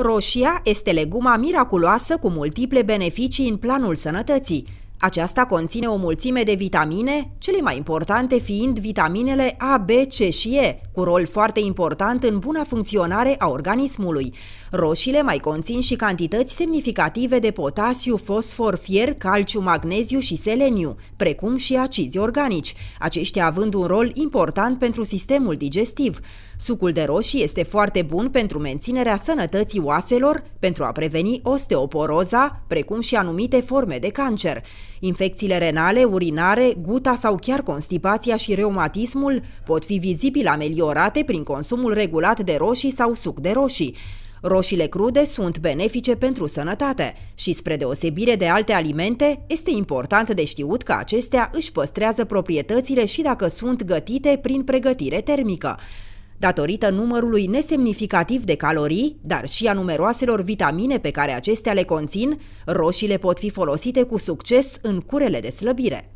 Roșia este leguma miraculoasă cu multiple beneficii în planul sănătății. Aceasta conține o mulțime de vitamine, cele mai importante fiind vitaminele A, B, C și E, cu rol foarte important în buna funcționare a organismului. Roșiile mai conțin și cantități semnificative de potasiu, fosfor, fier, calciu, magneziu și seleniu, precum și acizi organici, aceștia având un rol important pentru sistemul digestiv. Sucul de roșii este foarte bun pentru menținerea sănătății oaselor, pentru a preveni osteoporoza, precum și anumite forme de cancer. Infecțiile renale, urinare, guta sau chiar constipația și reumatismul pot fi vizibil ameliorate prin consumul regulat de roșii sau suc de roșii. Roșiile crude sunt benefice pentru sănătate și, spre deosebire de alte alimente, este important de știut că acestea își păstrează proprietățile și dacă sunt gătite prin pregătire termică. Datorită numărului nesemnificativ de calorii, dar și a numeroaselor vitamine pe care acestea le conțin, roșiile pot fi folosite cu succes în curele de slăbire.